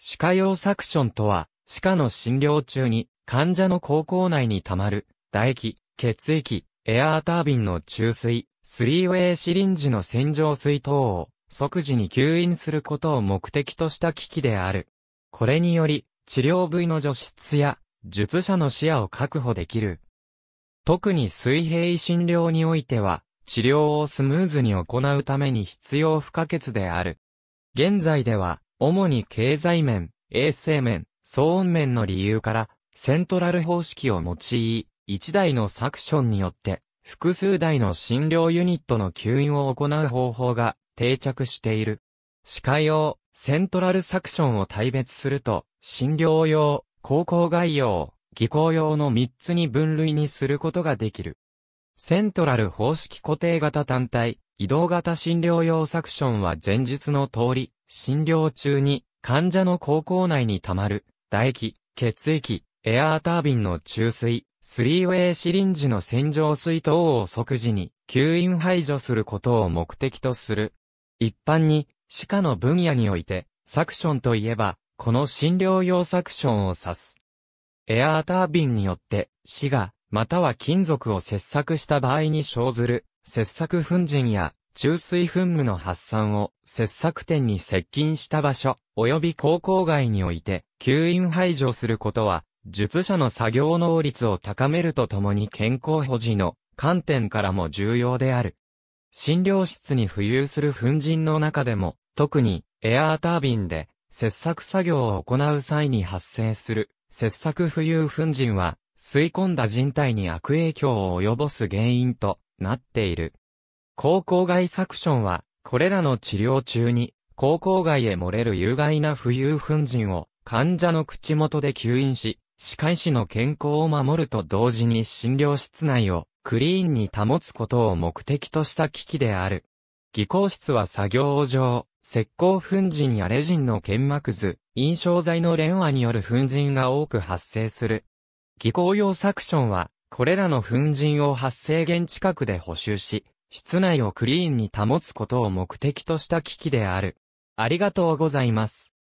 歯科用サクションとは、歯科の診療中に、患者の口腔内に溜まる、唾液、血液、エアータービンの注水、スリーウェイシリンジの洗浄水等を、即時に吸引することを目的とした機器である。これにより、治療部位の除湿や、術者の視野を確保できる。特に水平診療においては、治療をスムーズに行うために必要不可欠である。現在では、主に経済面、衛生面、騒音面の理由から、セントラル方式を用い、一台のサクションによって、複数台の診療ユニットの吸引を行う方法が定着している。歯科用、セントラルサクションを大別すると、診療用、高校概要、技巧用の3つに分類にすることができる。セントラル方式固定型単体、移動型診療用サクションは前述の通り、診療中に患者の口腔内に溜まる唾液、血液、エアータービンの注水、スリーウェイシリンジの洗浄水等を即時に吸引排除することを目的とする。一般に歯科の分野においてサクションといえばこの診療用サクションを指す。エアータービンによって歯がまたは金属を切削した場合に生ずる切削粉塵や中水噴霧の発散を切削点に接近した場所、及び高校外において、吸引排除することは、術者の作業能率を高めるとともに健康保持の観点からも重要である。診療室に浮遊する粉塵の中でも、特にエアータービンで切削作業を行う際に発生する切削浮遊粉塵は吸い込んだ人体に悪影響を及ぼす原因となっている。口腔外サクションは、これらの治療中に、口腔外へ漏れる有害な浮遊粉塵を患者の口元で吸引し、歯科医師の健康を守ると同時に診療室内をクリーンに保つことを目的とした機器である。技工室は作業上、石膏粉塵やレジンの研膜図、印象剤の連和による粉塵が多く発生する。技工用サクションは、これらの粉塵を発生源近くで補修し、室内をクリーンに保つことを目的とした機器である。ありがとうございます。